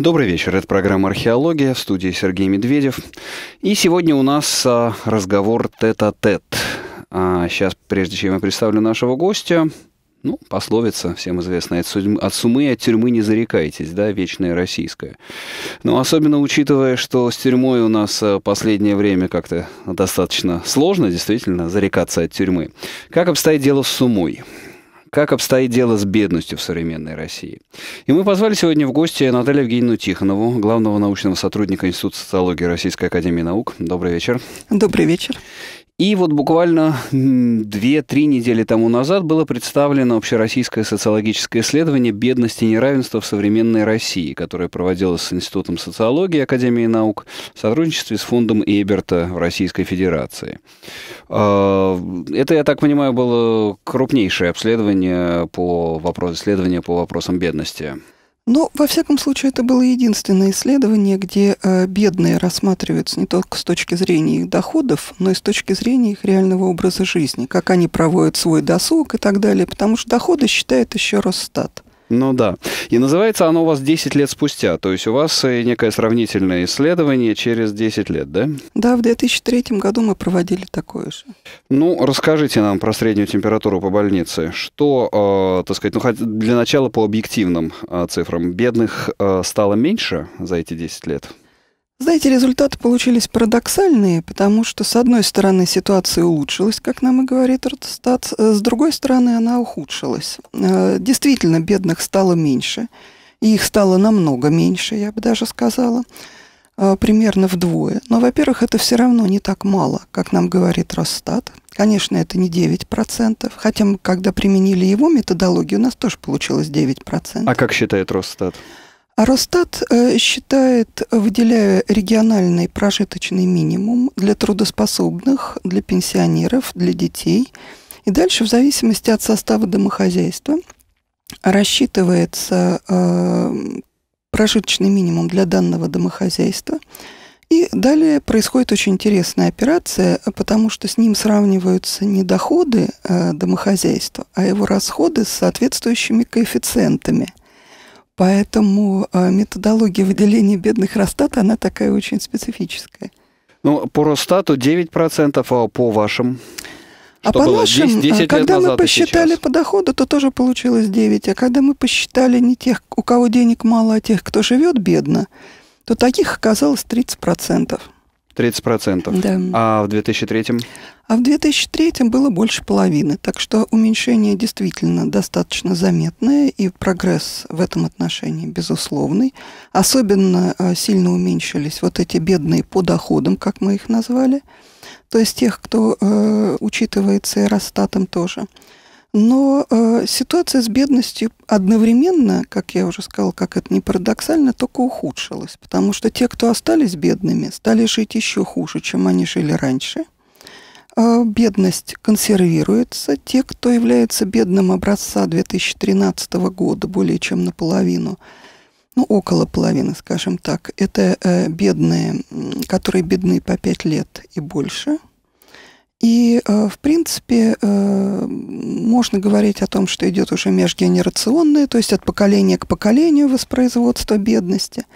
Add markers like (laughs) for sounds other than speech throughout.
Добрый вечер. Это программа «Археология» в студии Сергей Медведев. И сегодня у нас а, разговор тет-а-тет. А сейчас, прежде чем я представлю нашего гостя, ну, пословица всем известная, от, сумы и от тюрьмы не зарекайтесь, да, вечная российская. Но ну, особенно учитывая, что с тюрьмой у нас а, последнее время как-то достаточно сложно, действительно, зарекаться от тюрьмы. Как обстоит дело с сумой? как обстоит дело с бедностью в современной России. И мы позвали сегодня в гости Наталью Евгеньевну Тихонову, главного научного сотрудника Института социологии Российской Академии Наук. Добрый вечер. Добрый вечер. И вот буквально 2-3 недели тому назад было представлено общероссийское социологическое исследование бедности и неравенства в современной России, которое проводилось с Институтом социологии Академии наук в сотрудничестве с фондом Эберта в Российской Федерации. А, это, я так понимаю, было крупнейшее обследование по вопросу исследования по вопросам бедности. Но, ну, во всяком случае, это было единственное исследование, где э, бедные рассматриваются не только с точки зрения их доходов, но и с точки зрения их реального образа жизни, как они проводят свой досуг и так далее, потому что доходы считает еще Росстат. Ну да. И называется оно у вас 10 лет спустя. То есть у вас э, некое сравнительное исследование через 10 лет, да? Да, в 2003 году мы проводили такое же. Ну, расскажите нам про среднюю температуру по больнице. Что, э, так сказать, ну, для начала по объективным э, цифрам. Бедных э, стало меньше за эти 10 лет? Знаете, результаты получились парадоксальные, потому что, с одной стороны, ситуация улучшилась, как нам и говорит Росстат, э, с другой стороны, она ухудшилась. Э, действительно, бедных стало меньше, и их стало намного меньше, я бы даже сказала, э, примерно вдвое. Но, во-первых, это все равно не так мало, как нам говорит Росстат. Конечно, это не 9%, хотя когда применили его методологию, у нас тоже получилось 9%. А как считает Росстат? А Росстат э, считает, выделяя региональный прожиточный минимум для трудоспособных, для пенсионеров, для детей. И дальше, в зависимости от состава домохозяйства, рассчитывается э, прожиточный минимум для данного домохозяйства. И далее происходит очень интересная операция, потому что с ним сравниваются не доходы э, домохозяйства, а его расходы с соответствующими коэффициентами – Поэтому э, методология выделения бедных Росстата, она такая очень специфическая. Ну, по Росстату 9%, а по вашим? А по нашим, 10, 10 а когда мы посчитали по доходу, то тоже получилось 9. А когда мы посчитали не тех, у кого денег мало, а тех, кто живет бедно, то таких оказалось 30%. 30%. Да. А в 2003? А в 2003 было больше половины, так что уменьшение действительно достаточно заметное, и прогресс в этом отношении безусловный. Особенно э, сильно уменьшились вот эти бедные по доходам, как мы их назвали, то есть тех, кто э, учитывается и Росстатом тоже. Но э, ситуация с бедностью одновременно, как я уже сказала, как это не парадоксально, только ухудшилась, потому что те, кто остались бедными, стали жить еще хуже, чем они жили раньше – а, бедность консервируется. Те, кто является бедным образца 2013 года, более чем наполовину, ну, около половины, скажем так, это э, бедные, которые бедны по 5 лет и больше. И, э, в принципе, э, можно говорить о том, что идет уже межгенерационное, то есть от поколения к поколению воспроизводство бедности –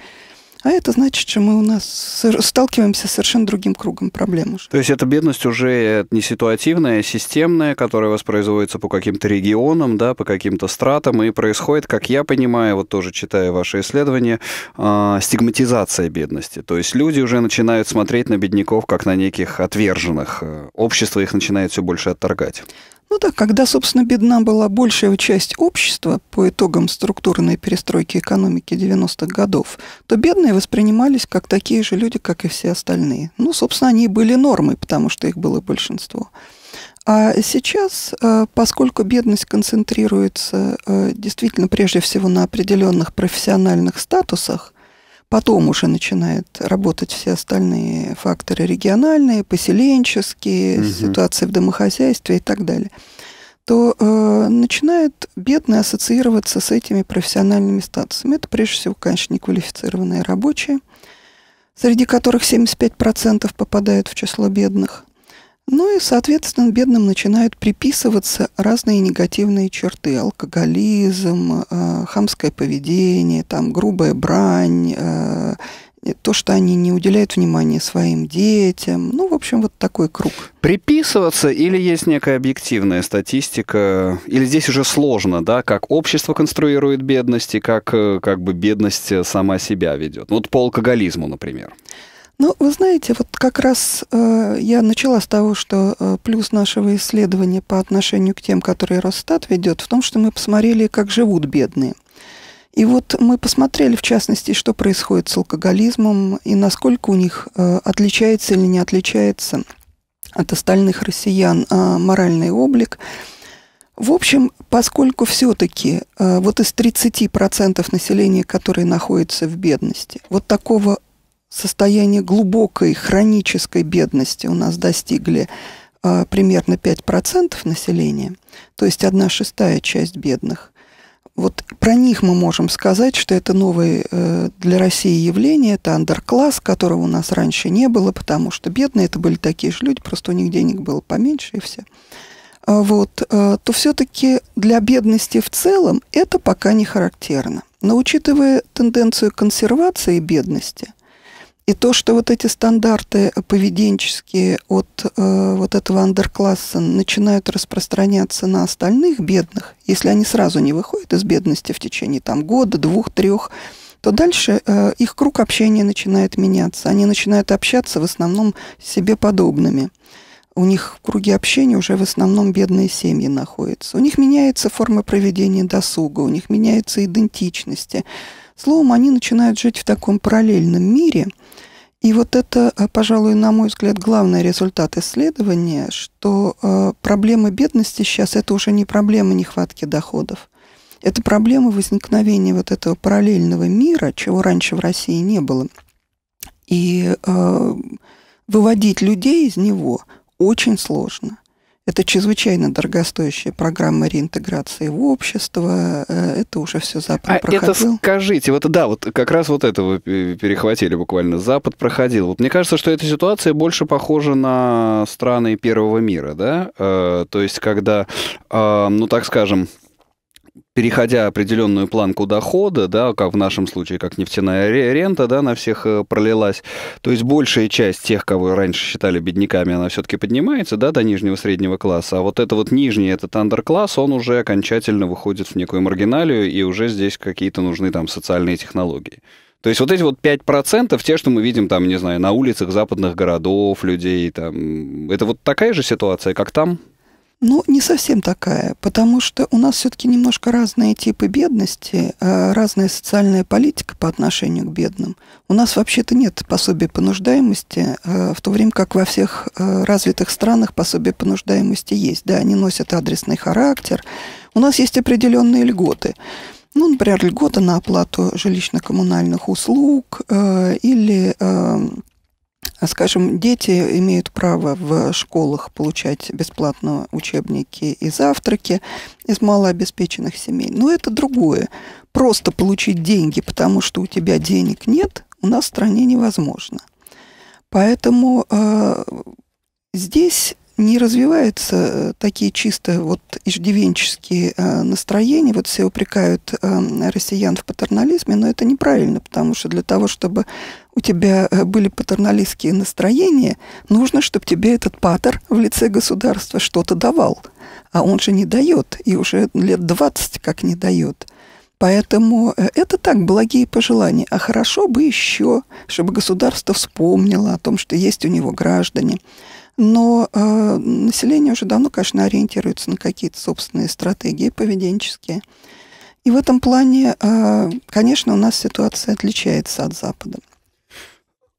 а это значит, что мы у нас сталкиваемся с совершенно другим кругом проблем уже. То есть эта бедность уже э, не ситуативная, а системная, которая воспроизводится по каким-то регионам, да, по каким-то стратам, и происходит, как я понимаю, вот тоже читая ваши исследования, э, стигматизация бедности. То есть люди уже начинают смотреть на бедняков как на неких отверженных. Э, общество их начинает все больше отторгать. Ну да, когда, собственно, бедна была большая часть общества по итогам структурной перестройки экономики 90-х годов, то бедные воспринимались как такие же люди, как и все остальные. Ну, собственно, они и были нормой, потому что их было большинство. А сейчас, э, поскольку бедность концентрируется э, действительно прежде всего на определенных профессиональных статусах, Потом уже начинают работать все остальные факторы региональные, поселенческие, угу. ситуации в домохозяйстве и так далее то э, начинает бедно ассоциироваться с этими профессиональными статусами. Это прежде всего, конечно, неквалифицированные рабочие, среди которых 75% попадают в число бедных. Ну и, соответственно, бедным начинают приписываться разные негативные черты. Алкоголизм, э, хамское поведение, там, грубая брань, э, то, что они не уделяют внимания своим детям. Ну, в общем, вот такой круг. Приписываться или есть некая объективная статистика? Или здесь уже сложно, да, как общество конструирует бедность и как, э, как бы бедность сама себя ведет? Вот по алкоголизму, например. Ну, вы знаете, вот как раз э, я начала с того, что э, плюс нашего исследования по отношению к тем, которые Росстат ведет, в том, что мы посмотрели, как живут бедные. И вот мы посмотрели, в частности, что происходит с алкоголизмом и насколько у них э, отличается или не отличается от остальных россиян э, моральный облик. В общем, поскольку все-таки э, вот из 30% населения, которые находятся в бедности, вот такого состояние глубокой хронической бедности у нас достигли э, примерно 5% населения, то есть одна шестая часть бедных. Вот про них мы можем сказать, что это новое э, для России явление, это андеркласс, которого у нас раньше не было, потому что бедные это были такие же люди, просто у них денег было поменьше и все. А, вот, э, то все-таки для бедности в целом это пока не характерно. Но учитывая тенденцию консервации бедности – и то, что вот эти стандарты поведенческие от э, вот этого андеркласса начинают распространяться на остальных бедных, если они сразу не выходят из бедности в течение там года, двух, трех, то дальше э, их круг общения начинает меняться. Они начинают общаться в основном с себе подобными. У них в круге общения уже в основном бедные семьи находятся. У них меняется форма проведения досуга, у них меняются идентичности. Словом, они начинают жить в таком параллельном мире – и вот это, э, пожалуй, на мой взгляд, главный результат исследования, что э, проблема бедности сейчас это уже не проблема нехватки доходов. Это проблема возникновения вот этого параллельного мира, чего раньше в России не было. И э, выводить людей из него очень сложно. Это чрезвычайно дорогостоящая программа реинтеграции в общество. Э, это уже все Запад а проходил. это скажите, вот да, вот как раз вот это вы перехватили буквально. Запад проходил. Вот мне кажется, что эта ситуация больше похожа на страны первого мира, да? Э, то есть когда, э, ну так скажем, переходя определенную планку дохода, да, как в нашем случае, как нефтяная рента, да, на всех э, пролилась, то есть большая часть тех, кого раньше считали бедняками, она все-таки поднимается, да, до нижнего среднего класса, а вот это вот нижний, этот андеркласс, он уже окончательно выходит в некую маргиналию, и уже здесь какие-то нужны там социальные технологии. То есть вот эти вот 5% те, что мы видим там, не знаю, на улицах западных городов людей, там, это вот такая же ситуация, как там? Ну, не совсем такая, потому что у нас все-таки немножко разные типы бедности, э, разная социальная политика по отношению к бедным. У нас вообще-то нет пособия по нуждаемости, э, в то время как во всех э, развитых странах пособие по нуждаемости есть. Да, они носят адресный характер. У нас есть определенные льготы. Ну, например, льгота на оплату жилищно-коммунальных услуг э, или э, а, скажем, дети имеют право в школах получать бесплатно учебники и завтраки из малообеспеченных семей. Но это другое. Просто получить деньги, потому что у тебя денег нет, у нас в стране невозможно. Поэтому э, здесь не развиваются э, такие чисто вот иждивенческие э, настроения. Вот все упрекают э, россиян в патернализме, но это неправильно, потому что для того, чтобы у тебя были патерналистские настроения, нужно, чтобы тебе этот патер в лице государства что-то давал. А он же не дает, и уже лет 20 как не дает. Поэтому это так, благие пожелания. А хорошо бы еще, чтобы государство вспомнило о том, что есть у него граждане, но э, население уже давно, конечно, ориентируется на какие-то собственные стратегии поведенческие. И в этом плане, э, конечно, у нас ситуация отличается от Запада.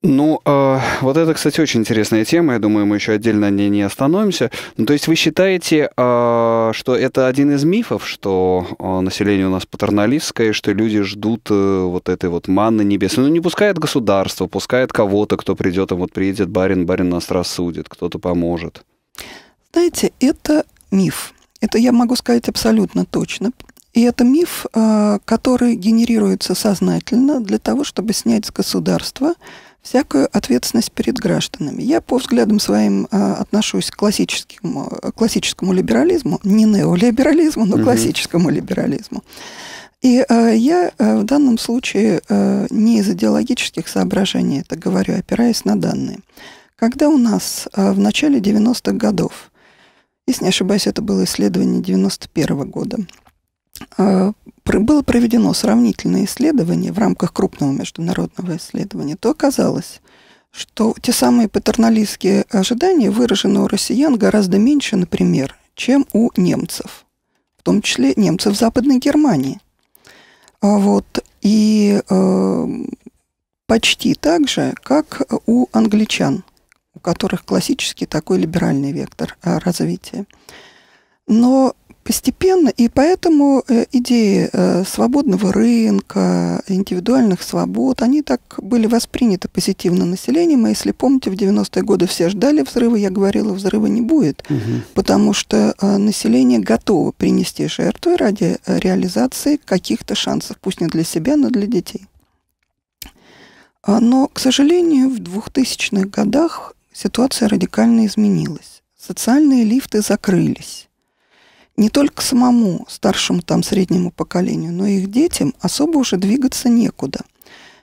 Ну, э, вот это, кстати, очень интересная тема. Я думаю, мы еще отдельно не, не остановимся. Ну, то есть вы считаете, э, что это один из мифов, что э, население у нас патерналистское, что люди ждут э, вот этой вот манны небесной. Ну, не пускает государство, пускает кого-то, кто придет, а вот приедет барин, барин нас рассудит, кто-то поможет. Знаете, это миф. Это я могу сказать абсолютно точно. И это миф, э, который генерируется сознательно для того, чтобы снять с государства всякую ответственность перед гражданами. Я по взглядам своим э, отношусь к классическому, э, классическому либерализму, не неолиберализму, но угу. классическому либерализму. И э, я э, в данном случае э, не из идеологических соображений это говорю, опираясь на данные. Когда у нас э, в начале 90-х годов, если не ошибаюсь, это было исследование 91 -го года, э, было проведено сравнительное исследование в рамках крупного международного исследования, то оказалось, что те самые патерналистские ожидания выражены у россиян гораздо меньше, например, чем у немцев, в том числе немцев Западной Германии. А вот. И э, почти так же, как у англичан, у которых классический такой либеральный вектор э, развития. Но постепенно, и поэтому э, идеи э, свободного рынка, индивидуальных свобод, они так были восприняты позитивно населением. И а если помните, в 90-е годы все ждали взрыва, я говорила, взрыва не будет, угу. потому что э, население готово принести жертвы ради реализации каких-то шансов, пусть не для себя, но для детей. А, но, к сожалению, в 2000-х годах ситуация радикально изменилась. Социальные лифты закрылись не только самому старшему там среднему поколению, но и их детям особо уже двигаться некуда.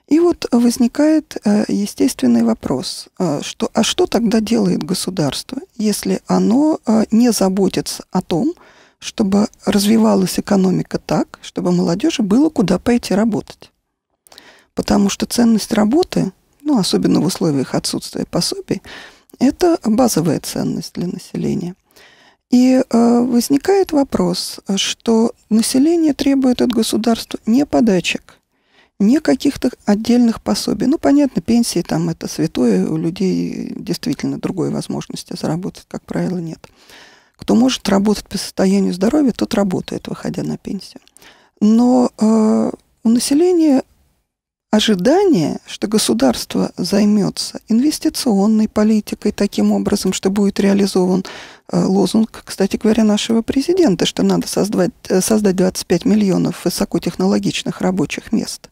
И вот возникает э, естественный вопрос, э, что, а что тогда делает государство, если оно э, не заботится о том, чтобы развивалась экономика так, чтобы молодежи было куда пойти работать. Потому что ценность работы, ну, особенно в условиях отсутствия пособий, это базовая ценность для населения. И э, возникает вопрос, что население требует от государства не подачек, не каких-то отдельных пособий. Ну, понятно, пенсии там это святое, у людей действительно другой возможности а заработать, как правило, нет. Кто может работать по состоянию здоровья, тот работает, выходя на пенсию. Но э, у населения Ожидание, что государство займется инвестиционной политикой таким образом, что будет реализован э, лозунг, кстати говоря, нашего президента, что надо создать, э, создать 25 миллионов высокотехнологичных рабочих мест.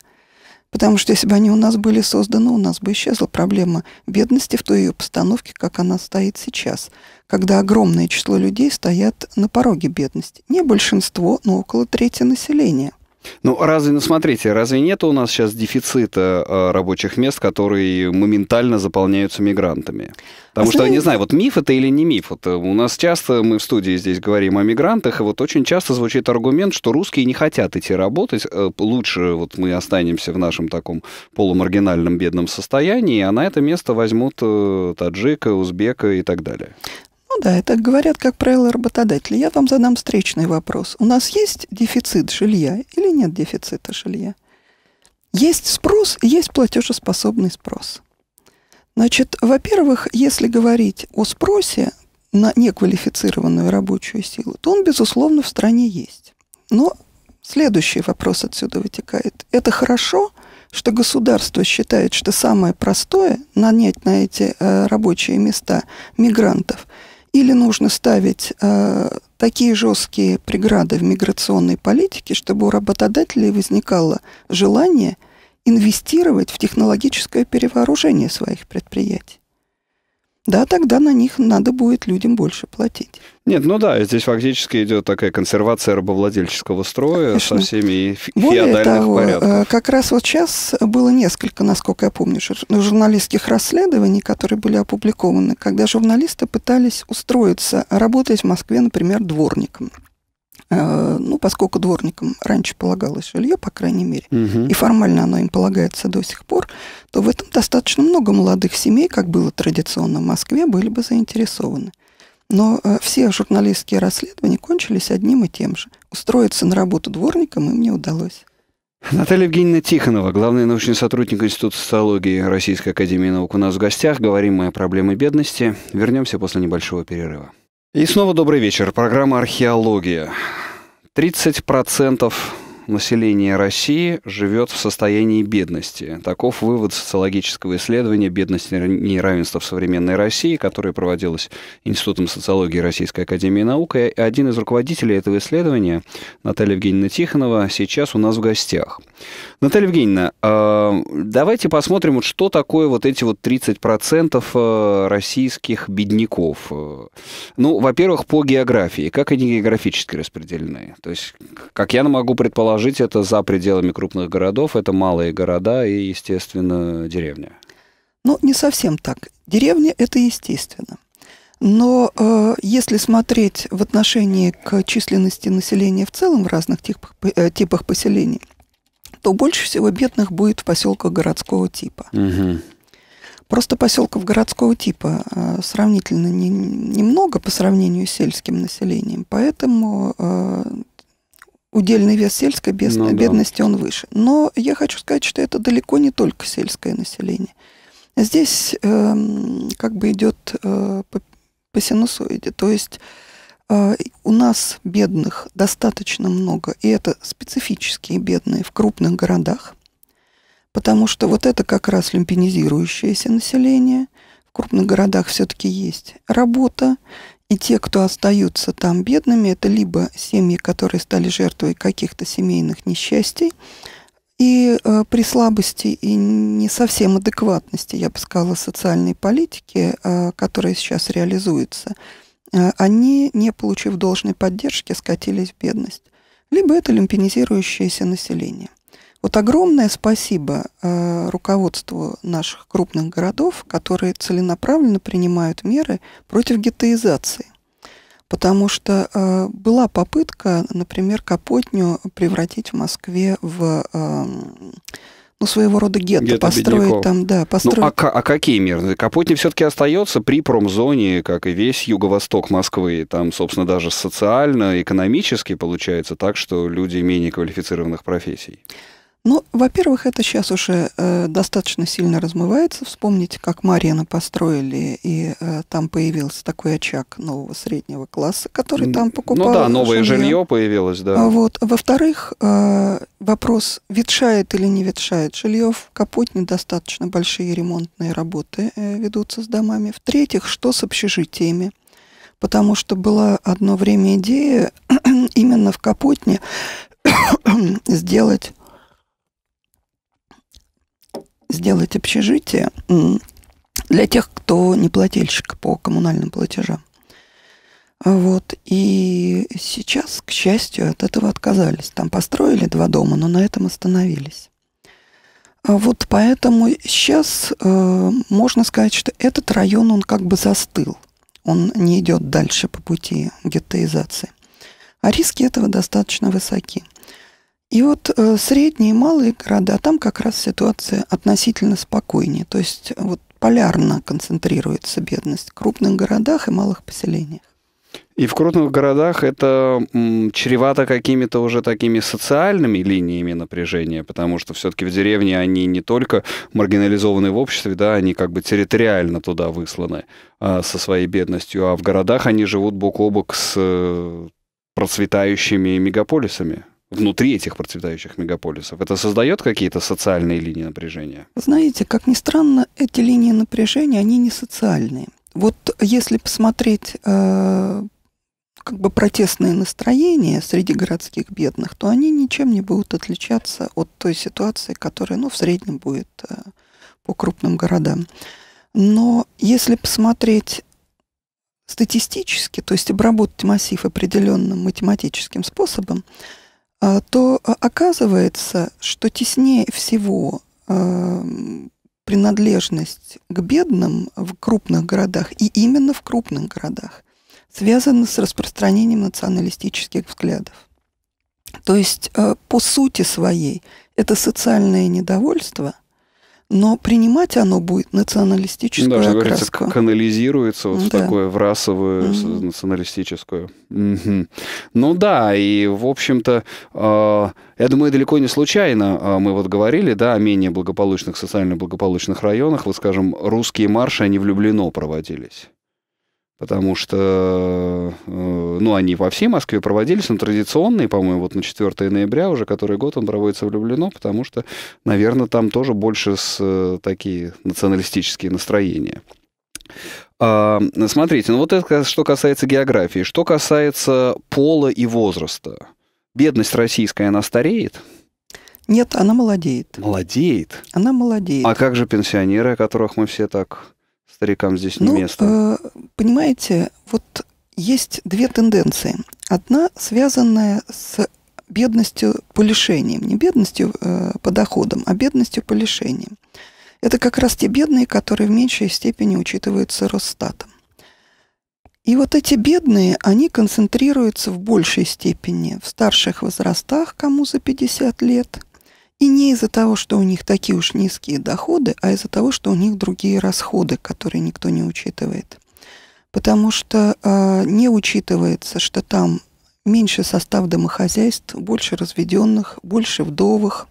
Потому что если бы они у нас были созданы, у нас бы исчезла проблема бедности в той ее постановке, как она стоит сейчас, когда огромное число людей стоят на пороге бедности. Не большинство, но около трети населения. Ну, разве, ну смотрите, разве нет у нас сейчас дефицита э, рабочих мест, которые моментально заполняются мигрантами? Потому Основные... А что, не знаю, вот миф это или не миф. Вот э, у нас часто, мы в студии здесь говорим о мигрантах, и вот очень часто звучит аргумент, что русские не хотят идти работать, э, лучше вот мы останемся в нашем таком полумаргинальном бедном состоянии, а на это место возьмут таджика, узбека и так далее. Ну да, это говорят, как правило, работодатели. Я вам задам встречный вопрос. У нас есть дефицит жилья или нет дефицита жилья? Есть спрос, есть платежеспособный спрос. Значит, во-первых, если говорить о спросе на неквалифицированную рабочую силу, то он, безусловно, в стране есть. Но следующий вопрос отсюда вытекает. Это хорошо, что государство считает, что самое простое нанять на эти э, рабочие места мигрантов – или нужно ставить э, такие жесткие преграды в миграционной политике, чтобы у работодателей возникало желание инвестировать в технологическое перевооружение своих предприятий да, тогда на них надо будет людям больше платить. Нет, ну да, здесь фактически идет такая консервация рабовладельческого строя Конечно. со всеми фи- Более того, порядков. Э, как раз вот сейчас было несколько, насколько я помню, журналистских расследований, которые были опубликованы, когда журналисты пытались устроиться, работать в Москве, например, дворником. Э, ну, поскольку дворникам раньше полагалось жилье, по крайней мере, угу. и формально оно им полагается до сих пор, то в этом достаточно много молодых семей, как было традиционно в Москве, были бы заинтересованы. Но э, все журналистские расследования кончились одним и тем же. Устроиться на работу дворником им не удалось. Наталья Евгеньевна Тихонова, главный научный сотрудник Института социологии Российской Академии Наук у нас в гостях. Говорим мы о проблеме бедности. Вернемся после небольшого перерыва. И снова добрый вечер. Программа «Археология». 30% население России живет в состоянии бедности. Таков вывод социологического исследования бедности и неравенства в современной России», которое проводилось Институтом социологии Российской Академии Наук. И один из руководителей этого исследования, Наталья Евгеньевна Тихонова, сейчас у нас в гостях. Наталья Евгеньевна, а, давайте посмотрим, что такое вот эти вот 30% э, российских бедняков. Ну, во-первых, по географии. Как они географически распределены? То есть, как я могу предположить, Предположить это за пределами крупных городов, это малые города и, естественно, деревня. Ну, не совсем так. Деревня – это естественно. Но э, если смотреть в отношении к численности населения в целом в разных типах, э, типах поселений, то больше всего бедных будет в поселках городского типа. Угу. Просто поселков городского типа э, сравнительно немного не по сравнению с сельским населением, поэтому э, удельный вес сельской бед... ну, бедности, да. он выше. Но я хочу сказать, что это далеко не только сельское население. Здесь э, как бы идет э, по, по синусоиде. То есть э, у нас бедных достаточно много, и это специфические бедные в крупных городах, потому что вот это как раз люмпинизирующееся население. В крупных городах все-таки есть работа, и те, кто остаются там бедными, это либо семьи, которые стали жертвой каких-то семейных несчастий, и э, при слабости и не совсем адекватности, я бы сказала, социальной политики, э, которая сейчас реализуется, э, они, не получив должной поддержки, скатились в бедность. Либо это люмпинизирующееся население. Вот огромное спасибо э, руководству наших крупных городов, которые целенаправленно принимают меры против гетеизации. Потому что э, была попытка, например, Капотню превратить в Москве в э, ну, своего рода гетто, гетто построить там, да, ну, построить. Ну, а, а какие меры? Капотни все-таки остается при промзоне, как и весь юго-восток Москвы. Там, собственно, даже социально, экономически получается так, что люди менее квалифицированных профессий. Ну, во-первых, это сейчас уже э, достаточно сильно размывается. Вспомните, как Марина построили, и э, там появился такой очаг нового среднего класса, который там покупал. Ну да, новое жилье, жилье появилось, да. Вот. Во-вторых, э, вопрос, ветшает или не ветшает жилье, в Капотне достаточно большие ремонтные работы э, ведутся с домами. В-третьих, что с общежитиями? Потому что была одно время идея (clears throat) именно в Капотне (clears throat) сделать сделать общежитие для тех, кто не плательщик по коммунальным платежам. Вот. И сейчас, к счастью, от этого отказались. Там построили два дома, но на этом остановились. А вот поэтому сейчас э, можно сказать, что этот район, он как бы застыл. Он не идет дальше по пути геттоизации. А риски этого достаточно высоки. И вот э, средние и малые города, там как раз ситуация относительно спокойнее. То есть э, вот полярно концентрируется бедность в крупных городах и малых поселениях. И в крупных городах это м, чревато какими-то уже такими социальными линиями напряжения, потому что все-таки в деревне они не только маргинализованы в обществе, да, они как бы территориально туда высланы а, со своей бедностью, а в городах они живут бок о бок с э, процветающими мегаполисами внутри этих процветающих мегаполисов? Это создает какие-то социальные линии напряжения? Знаете, как ни странно, эти линии напряжения, они не социальные. Вот если посмотреть э, как бы протестные настроения среди городских бедных, то они ничем не будут отличаться от той ситуации, которая ну, в среднем будет э, по крупным городам. Но если посмотреть статистически, то есть обработать массив определенным математическим способом, а, то а, оказывается, что теснее всего а, принадлежность к бедным в крупных городах, и именно в крупных городах, связана с распространением националистических взглядов. То есть, по сути своей, это социальное недовольство, но принимать оно будет националистическую Да, что говорится, канализируется вот да. в такое в расовую, угу. националистическую. Угу. Ну да, и в общем-то, э, я думаю, далеко не случайно а, мы вот говорили, да, о менее благополучных, социально благополучных районах, вот скажем, русские марши, они в Люблино проводились потому что, э, ну, они во всей Москве проводились, но традиционные, по-моему, вот на 4 ноября уже который год он проводится в Люблино, потому что, наверное, там тоже больше с, э, такие националистические настроения. А, смотрите, ну вот это что касается географии. Что касается пола и возраста. Бедность российская, она стареет? Нет, она молодеет. Молодеет? Она молодеет. А как же пенсионеры, о которых мы все так старикам здесь не ну, место. Э, понимаете, вот есть две тенденции. Одна связанная с бедностью по лишениям, не бедностью э, по доходам, а бедностью по лишениям. Это как раз те бедные, которые в меньшей степени учитываются Росстатом. И вот эти бедные, они концентрируются в большей степени в старших возрастах, кому за 50 лет, и не из-за того, что у них такие уж низкие доходы, а из-за того, что у них другие расходы, которые никто не учитывает. Потому что э, не учитывается, что там меньше состав домохозяйств, больше разведенных, больше вдовых.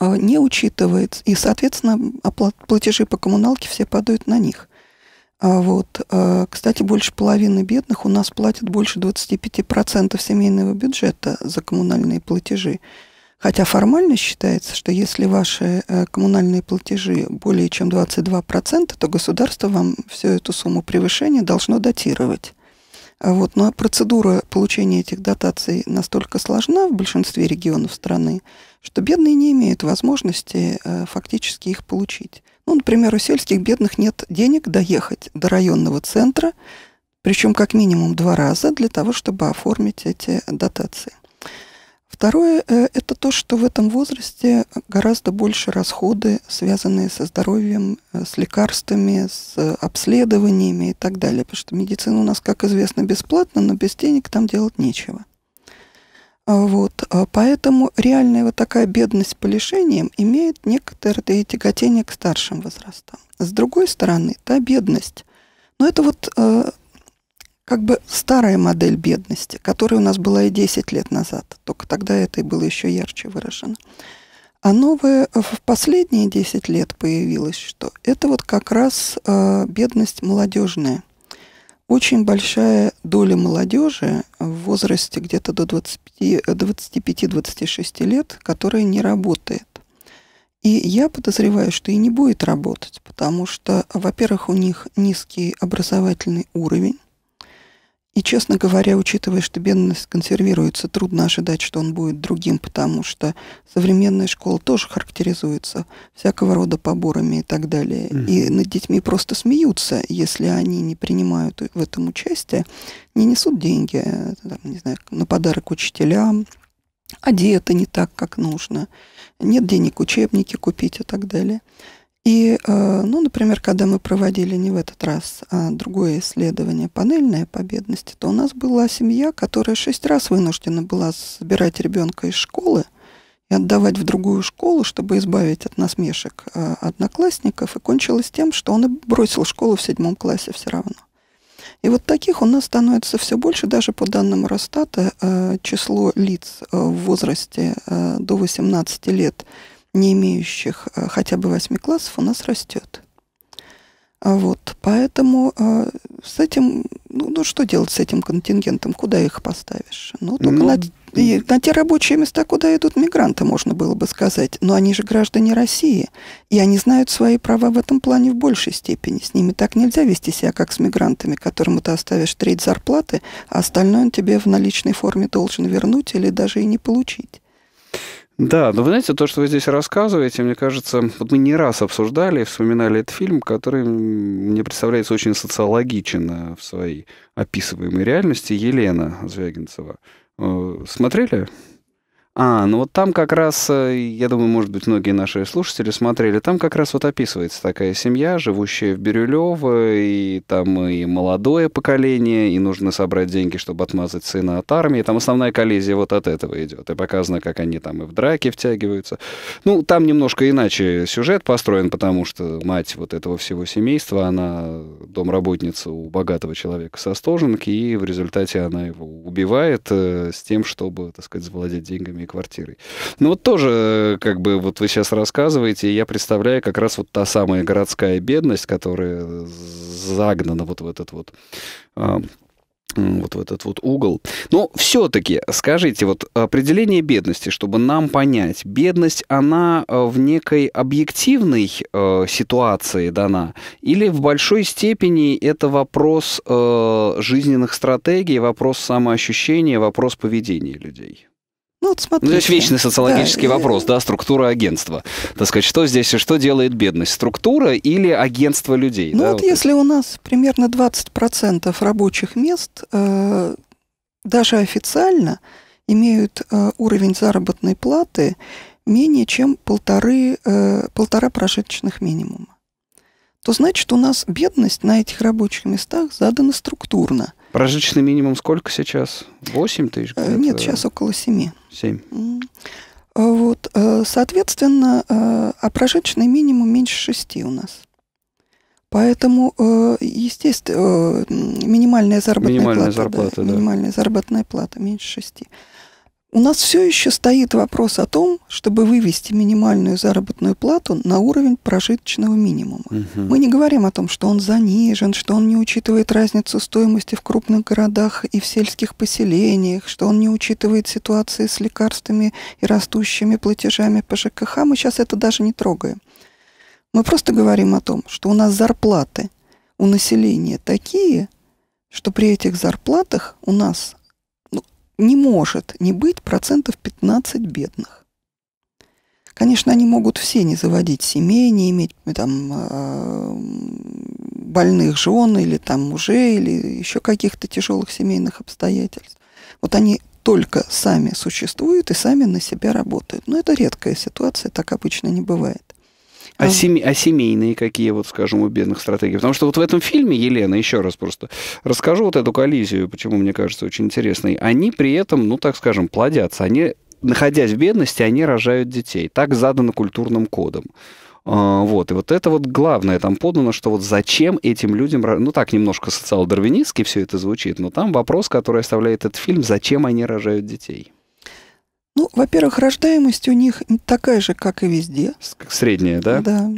Э, не учитывается. И, соответственно, оплат платежи по коммуналке все падают на них. А вот, э, кстати, больше половины бедных у нас платят больше 25% семейного бюджета за коммунальные платежи. Хотя формально считается, что если ваши э, коммунальные платежи более чем 22%, то государство вам всю эту сумму превышения должно датировать. А вот. Но ну, а процедура получения этих дотаций настолько сложна в большинстве регионов страны, что бедные не имеют возможности э, фактически их получить. Ну, например, у сельских бедных нет денег доехать до районного центра, причем как минимум два раза для того, чтобы оформить эти дотации. Второе э, – это то, что в этом возрасте гораздо больше расходы, связанные со здоровьем, э, с лекарствами, с обследованиями и так далее. Потому что медицина у нас, как известно, бесплатна, но без денег там делать нечего. А, вот. А, поэтому реальная вот такая бедность по лишениям имеет некоторое тяготение к старшим возрастам. С другой стороны, та бедность, но ну, это вот э, как бы старая модель бедности, которая у нас была и 10 лет назад, только тогда это и было еще ярче выражено. А новое в последние 10 лет появилось, что это вот как раз э, бедность молодежная. Очень большая доля молодежи в возрасте где-то до 25-26 э, лет, которая не работает. И я подозреваю, что и не будет работать, потому что, во-первых, у них низкий образовательный уровень, и, честно говоря, учитывая, что бедность консервируется, трудно ожидать, что он будет другим, потому что современная школа тоже характеризуется всякого рода поборами и так далее. mm И над детьми просто смеются, если они не принимают в этом участие, не несут деньги, э, там, не знаю, на подарок учителям, одеты не так, как нужно, нет денег учебники купить и так далее. И, э, ну, например, когда мы проводили не в этот раз, а другое исследование панельное по бедности, то у нас была семья, которая шесть раз вынуждена была забирать ребенка из школы и отдавать в другую школу, чтобы избавить от насмешек э, одноклассников. И кончилось тем, что он бросил школу в седьмом классе все равно. И вот таких у нас становится все больше, даже по данным Росстата, э, число лиц в возрасте до 18 лет – не имеющих э, хотя бы восьми классов, у нас растет. А вот, поэтому э, с этим, ну, ну что делать с этим контингентом, куда их поставишь? Ну, только ну, на, и, на те рабочие места, куда идут мигранты, можно было бы сказать. Но они же граждане России, и они знают свои права в этом плане в большей степени. С ними так нельзя вести себя, как с мигрантами, которому ты оставишь треть зарплаты, а остальное он тебе в наличной форме должен вернуть или даже и не получить. Да, но вы знаете, то, что вы здесь рассказываете, мне кажется, вот мы не раз обсуждали и вспоминали этот фильм, который мне представляется очень социологичен в своей описываемой реальности «Елена» Звягинцева. Э, смотрели? А, ну вот там как раз, э, я думаю, может быть, многие наши слушатели смотрели, там как раз вот описывается такая семья, живущая в Бирюлево, и там и молодое поколение, и нужно собрать деньги, чтобы отмазать сына от армии. Там основная коллизия вот от этого идет. И показано, как они там и в драке втягиваются. Ну, там немножко иначе сюжет построен, потому что мать вот этого всего семейства, она домработница у богатого человека со Стоженки, и в результате она его убивает э, с тем, чтобы, так сказать, завладеть деньгами соседней квартирой. Ну вот тоже, э, как бы, вот вы сейчас рассказываете, и я представляю как раз вот та самая городская бедность, которая загнана вот в этот вот а, вот в этот вот угол. Но все-таки, скажите, вот определение бедности, чтобы нам понять, бедность, она э, в некой объективной э, ситуации дана, или в большой степени это вопрос э, жизненных стратегий, вопрос самоощущения, вопрос поведения людей? Ну, вот смотрите. Ну, здесь вечный социологический да, вопрос, и... да, структура агентства. Так сказать, что здесь и что делает бедность? Структура или агентство людей? Ну, да, вот, вот если это? у нас примерно 20% рабочих мест э, даже официально имеют э, уровень заработной платы менее чем полторы, э, полтора прошедочных минимума, то значит у нас бедность на этих рабочих местах задана структурно. Прожиточный минимум сколько сейчас? 8 тысяч? Э, нет, сейчас около 7. 7. А вот, э, соответственно, э, а прожиточный минимум меньше 6 у нас. Поэтому, естественно, минимальная заработная минимальная плата, зарплата да, да. минимальная заработная плата меньше 6. У нас все еще стоит вопрос о том, чтобы вывести минимальную заработную плату на уровень прожиточного минимума. Угу. Мы не говорим о том, что он занижен, что он не учитывает разницу стоимости в крупных городах и в сельских поселениях, что он не учитывает ситуации с лекарствами и растущими платежами по ЖКХ. Мы сейчас это даже не трогаем. Мы просто говорим о том, что у нас зарплаты у населения такие, что при этих зарплатах у нас не может не быть процентов 15 бедных. Конечно, они могут все не заводить семей, не иметь там, э, больных жен или там мужей, или еще каких-то тяжелых семейных обстоятельств. Вот они только сами существуют и сами на себя работают. Но это редкая ситуация, так обычно не бывает. А, семи, а семейные какие, вот скажем, у бедных стратегии? Потому что вот в этом фильме, Елена, еще раз просто расскажу вот эту коллизию, почему мне кажется очень интересной. Они при этом, ну так скажем, плодятся. Они, находясь в бедности, они рожают детей. Так задано культурным кодом. А, вот, и вот это вот главное там подано, что вот зачем этим людям, ну так немножко социал-дарвинистски все это звучит, но там вопрос, который оставляет этот фильм, зачем они рожают детей. Ну, во-первых, рождаемость у них такая же, как и везде. Средняя, да? Да.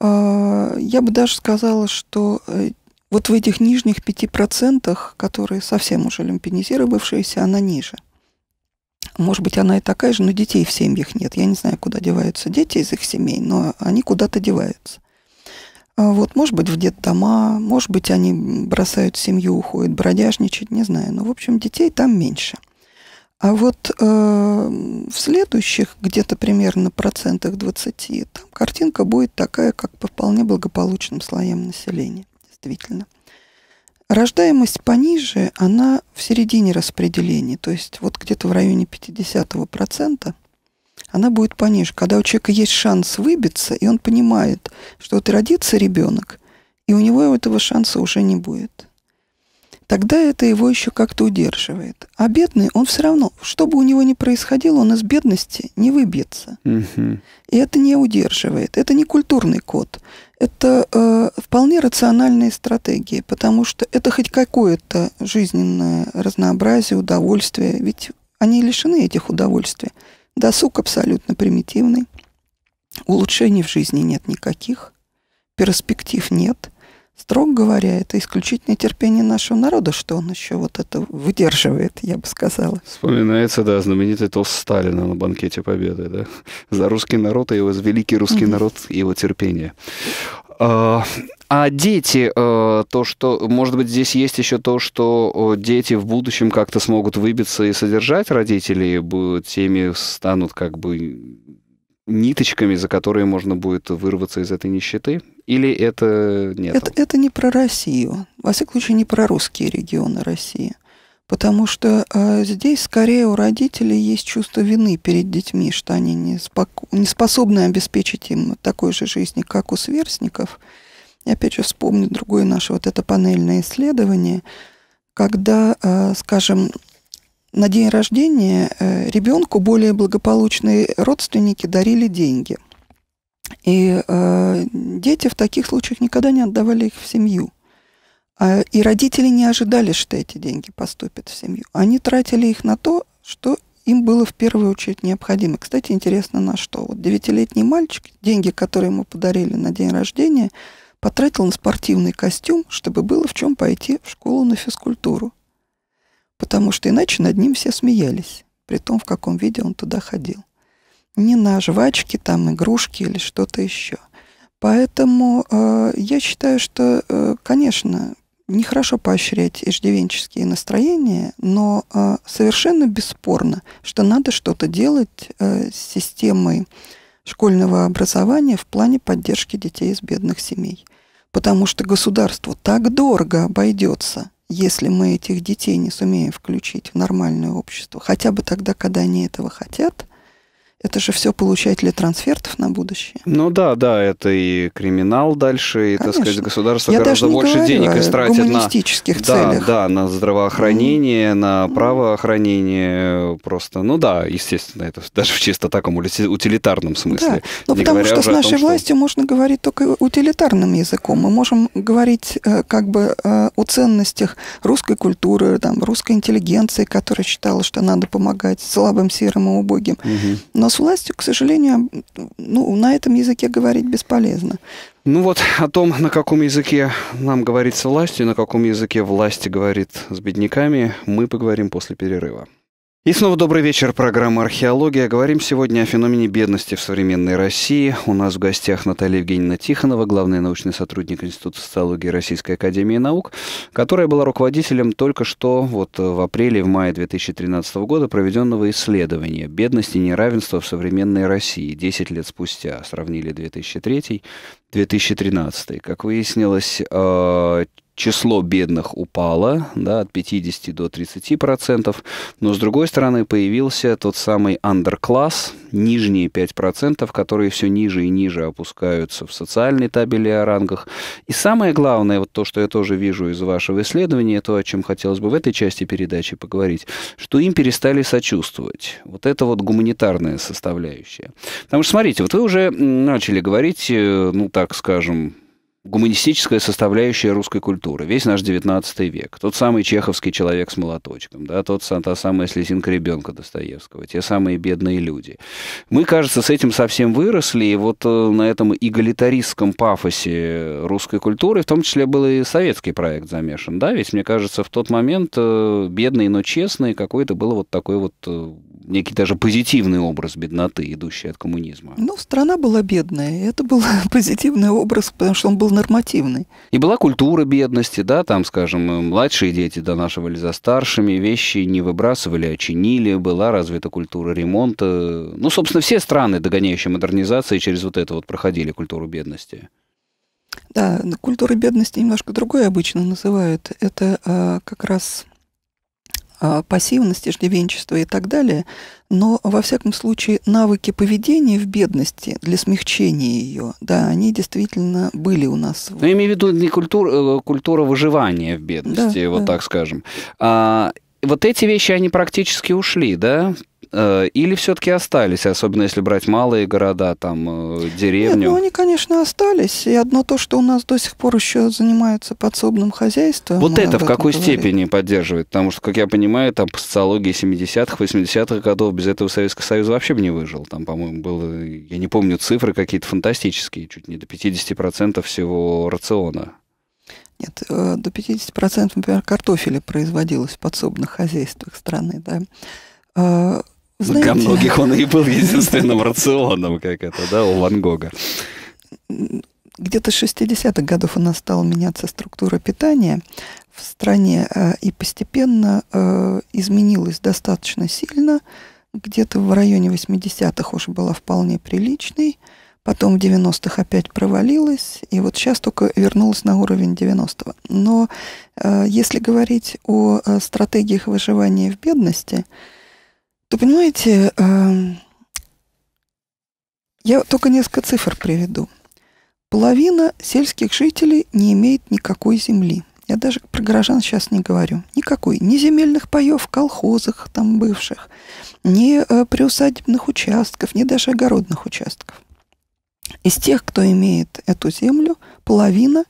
А, я бы даже сказала, что э, вот в этих нижних 5%, которые совсем уже люмпинизировавшиеся, она ниже. Может быть, она и такая же, но детей в семьях нет. Я не знаю, куда деваются дети из их семей, но они куда-то деваются. А вот, может быть, в детдома, может быть, они бросают семью, уходят бродяжничать, не знаю. Но, в общем, детей там меньше – а вот э, в следующих где-то примерно процентах 20 там картинка будет такая, как по вполне благополучным слоям населения. Действительно. Рождаемость пониже, она в середине распределения, то есть вот где-то в районе 50%, она будет пониже. Когда у человека есть шанс выбиться, и он понимает, что вот родится ребенок, и у него этого шанса уже не будет тогда это его еще как-то удерживает. А бедный, он все равно, что бы у него ни происходило, он из бедности не выбьется. Угу. И это не удерживает. Это не культурный код. Это э, вполне рациональные стратегии, потому что это хоть какое-то жизненное разнообразие, удовольствие. Ведь они лишены этих удовольствий. Досуг абсолютно примитивный. Улучшений в жизни нет никаких. Перспектив нет. Строго говоря, это исключительное терпение нашего народа, что он еще вот это выдерживает, я бы сказала. Вспоминается, да, знаменитый тост Сталина на банкете Победы, да? За русский народ и его, за великий русский mm-hmm. народ и его терпение. А, а дети, э, то, что, может быть, здесь есть еще то, что дети в будущем как-то смогут выбиться и содержать родителей, теми станут как бы ниточками, за которые можно будет вырваться из этой нищеты? Или это нет? Это, это не про Россию. Во всяком случае, не про русские регионы России. Потому что э, здесь скорее у родителей есть чувство вины перед детьми, что они не, споко- не способны обеспечить им такой же жизни, как у сверстников. И опять же вспомню другое наше вот это панельное исследование, когда, э, скажем, на день рождения э, ребенку более благополучные родственники дарили деньги. И э, дети в таких случаях никогда не отдавали их в семью. А, и родители не ожидали, что эти деньги поступят в семью. Они тратили их на то, что им было в первую очередь необходимо. Кстати, интересно на что. Вот девятилетний мальчик, деньги, которые ему подарили на день рождения, потратил на спортивный костюм, чтобы было в чем пойти в школу на физкультуру потому что иначе над ним все смеялись, при том, в каком виде он туда ходил. Не на жвачки, там игрушки или что-то еще. Поэтому э, я считаю, что, э, конечно, нехорошо поощрять иждивенческие настроения, но э, совершенно бесспорно, что надо что-то делать э, с системой школьного образования в плане поддержки детей из бедных семей. Потому что государству так дорого обойдется если мы этих детей не сумеем включить в нормальное общество, хотя бы тогда, когда они этого хотят, это же все получатели трансфертов на будущее. Ну да, да, это и криминал дальше, и, Конечно. так сказать, государство Я гораздо больше денег истратит на... целях. Да, да, на здравоохранение, mm. на правоохранение, просто, ну да, естественно, это (laughs) даже в чисто таком утилитарном смысле. Да. Но ну не потому что с нашей том, властью что... можно говорить только утилитарным языком. Мы можем говорить э, как бы э, о ценностях русской культуры, там, русской интеллигенции, которая считала, что надо помогать слабым, серым и убогим. Mm -hmm. Но с властью, к сожалению, ну, на этом языке говорить бесполезно. Ну вот о том, на каком языке нам говорит с властью, на каком языке власть говорит с бедняками, мы поговорим после перерыва. И снова добрый вечер. Программа «Археология». Говорим сегодня о феномене бедности в современной России. У нас в гостях Наталья Евгеньевна Тихонова, главный научный сотрудник Института социологии Российской Академии Наук, которая была руководителем только что вот в апреле в мае 2013 года проведенного исследования «Бедность и неравенство в современной России. Десять лет спустя». Сравнили 2003 2013. Как выяснилось, а, число бедных упало да, от 50 до 30 процентов, но с другой стороны появился тот самый андеркласс, нижние 5 процентов, которые все ниже и ниже опускаются в социальной табели о рангах. И самое главное, вот то, что я тоже вижу из вашего исследования, то, о чем хотелось бы в этой части передачи поговорить, что им перестали сочувствовать. Вот это вот гуманитарная составляющая. Потому что, смотрите, вот вы уже начали говорить, э, ну, так скажем, гуманистическая составляющая русской культуры, весь наш 19 век. Тот самый чеховский человек с молоточком, да, тот, та самая слезинка ребенка Достоевского, те самые бедные люди. Мы, кажется, с этим совсем выросли, и вот э, на этом эгалитаристском пафосе русской культуры, в том числе был и советский проект замешан, да, ведь, мне кажется, в тот момент э, бедный, но честный какой-то был вот такой вот э, некий даже позитивный образ бедноты, идущий от коммунизма. Ну, страна была бедная, это был (laughs) позитивный образ, потому что он был нормативный. И была культура бедности, да, там, скажем, э, младшие дети донашивали за старшими, вещи не выбрасывали, а чинили, была развита культура ремонта. Ну, собственно, все страны, догоняющие модернизации, через вот это вот проходили культуру бедности. Да, культура бедности немножко другое обычно называют. Это а, как раз а, пассивность, иждивенчество и так далее. Но, во всяком случае, навыки поведения в бедности для смягчения ее, да, они действительно были у нас. Ну, я имею в виду не культура, э, культура выживания в бедности, да, вот да. так скажем. А, вот эти вещи, они практически ушли, да? Э, или все-таки остались, особенно если брать малые города, там, э, деревню? Нет, ну они, конечно, остались. И одно то, что у нас до сих пор еще занимаются подсобным хозяйством. Вот это в какой говорили. степени поддерживает? Потому что, как я понимаю, там по социологии 70-х, 80-х годов без этого Советский Союз вообще бы не выжил. Там, по-моему, было, э, я не помню, цифры какие-то фантастические, чуть не до 50% всего рациона. Нет, до 50%, например, картофеля производилось в подсобных хозяйствах страны. Да? Знаете... Для многих он и был единственным рационом, как это, да, у Ван Гога. Где-то с 60-х годов у нас стала меняться структура питания в стране, э, и постепенно э, изменилась достаточно сильно. Где-то в районе 80-х уже была вполне приличной, потом в 90-х опять провалилась, и вот сейчас только вернулась на уровень 90-го. Но э, если говорить о стратегиях выживания в бедности – то понимаете, эм, я только несколько цифр приведу. Половина сельских жителей не имеет никакой земли. Я даже про горожан сейчас не говорю. Никакой. Ни земельных паев в колхозах там бывших, ни э, приусадебных участков, ни даже огородных участков. Из тех, кто имеет эту землю, половина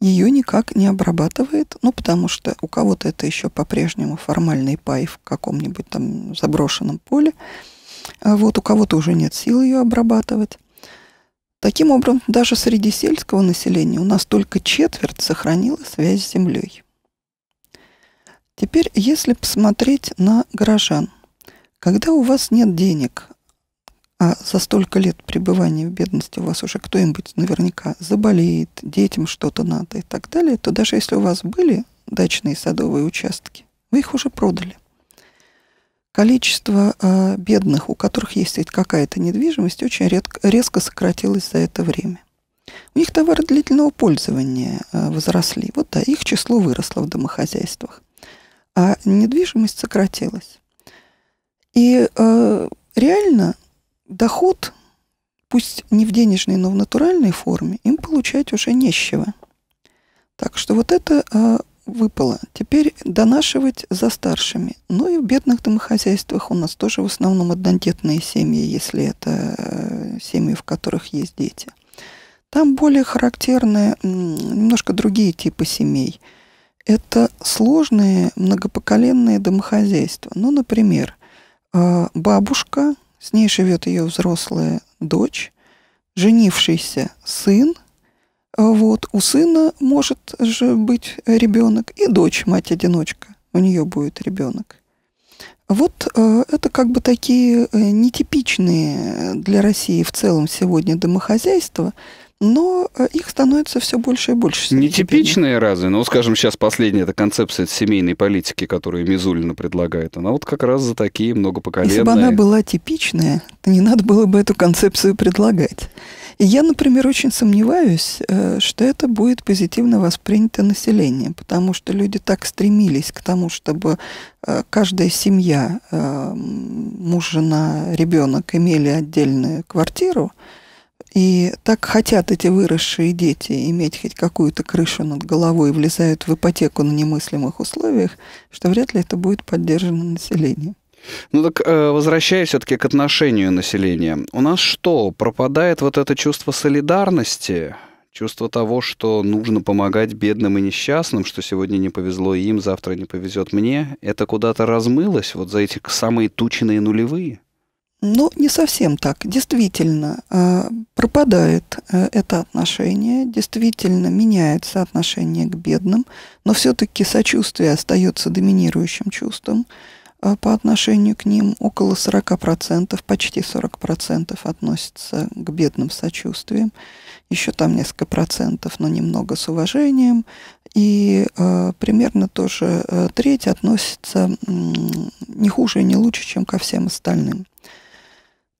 ее никак не обрабатывает, ну, потому что у кого-то это еще по-прежнему формальный пай в каком-нибудь там заброшенном поле, а вот у кого-то уже нет сил ее обрабатывать. Таким образом, даже среди сельского населения у нас только четверть сохранила связь с землей. Теперь, если посмотреть на горожан, когда у вас нет денег а за столько лет пребывания в бедности у вас уже кто-нибудь наверняка заболеет, детям что-то надо и так далее, то даже если у вас были дачные садовые участки, вы их уже продали. Количество э, бедных, у которых есть ведь какая-то недвижимость, очень редко, резко сократилось за это время. У них товары длительного пользования э, возросли. Вот да, их число выросло в домохозяйствах. А недвижимость сократилась. И э, реально доход, пусть не в денежной, но в натуральной форме, им получать уже нечего. Так что вот это э, выпало. Теперь донашивать за старшими. Ну и в бедных домохозяйствах у нас тоже в основном однодетные семьи, если это э, семьи, в которых есть дети. Там более характерны немножко другие типы семей. Это сложные многопоколенные домохозяйства. Ну, например, э, бабушка, с ней живет ее взрослая дочь, женившийся сын. Вот у сына может же быть ребенок и дочь, мать-одиночка. У нее будет ребенок. Вот э, это как бы такие э, нетипичные для России в целом сегодня домохозяйства, но э, их становится все больше и больше. Нетипичные разы, но, ну, скажем, сейчас последняя эта концепция семейной политики, которую Мизулина предлагает, она вот как раз за такие многопоколенные... Если бы она была типичная, то не надо было бы эту концепцию предлагать. И я, например, очень сомневаюсь, э, что это будет позитивно воспринято населением, потому что люди так стремились к тому, чтобы э, каждая семья, муж, жена, ребенок имели отдельную квартиру, и так хотят эти выросшие дети иметь хоть какую-то крышу над головой и влезают в ипотеку на немыслимых условиях, что вряд ли это будет поддержано населением. Ну так, э, возвращаясь все-таки к отношению населения, у нас что, пропадает вот это чувство солидарности, чувство того, что нужно помогать бедным и несчастным, что сегодня не повезло им, завтра не повезет мне, это куда-то размылось вот за эти самые тучные нулевые? Ну, не совсем так. Действительно, э, пропадает э, это отношение, действительно меняется отношение к бедным, но все-таки сочувствие остается доминирующим чувством э, по отношению к ним. Около 40%, почти 40% относятся к бедным сочувствием. Еще там несколько процентов, но немного с уважением. И э, примерно тоже треть относится э, не хуже и не лучше, чем ко всем остальным.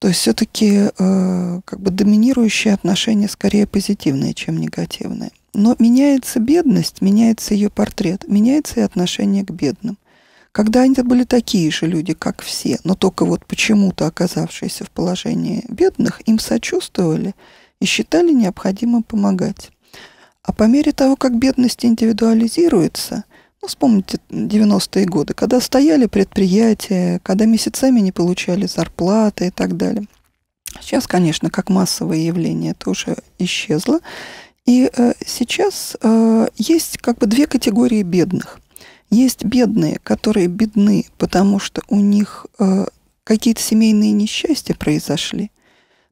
То есть все-таки э, как бы доминирующие отношения скорее позитивные, чем негативные. Но меняется бедность, меняется ее портрет, меняется и отношение к бедным. Когда они были такие же люди, как все, но только вот почему-то оказавшиеся в положении бедных, им сочувствовали и считали необходимым помогать. А по мере того, как бедность индивидуализируется – ну, вспомните 90-е годы, когда стояли предприятия, когда месяцами не получали зарплаты и так далее. Сейчас, конечно, как массовое явление это уже исчезло. И э, сейчас э, есть как бы две категории бедных. Есть бедные, которые бедны, потому что у них э, какие-то семейные несчастья произошли,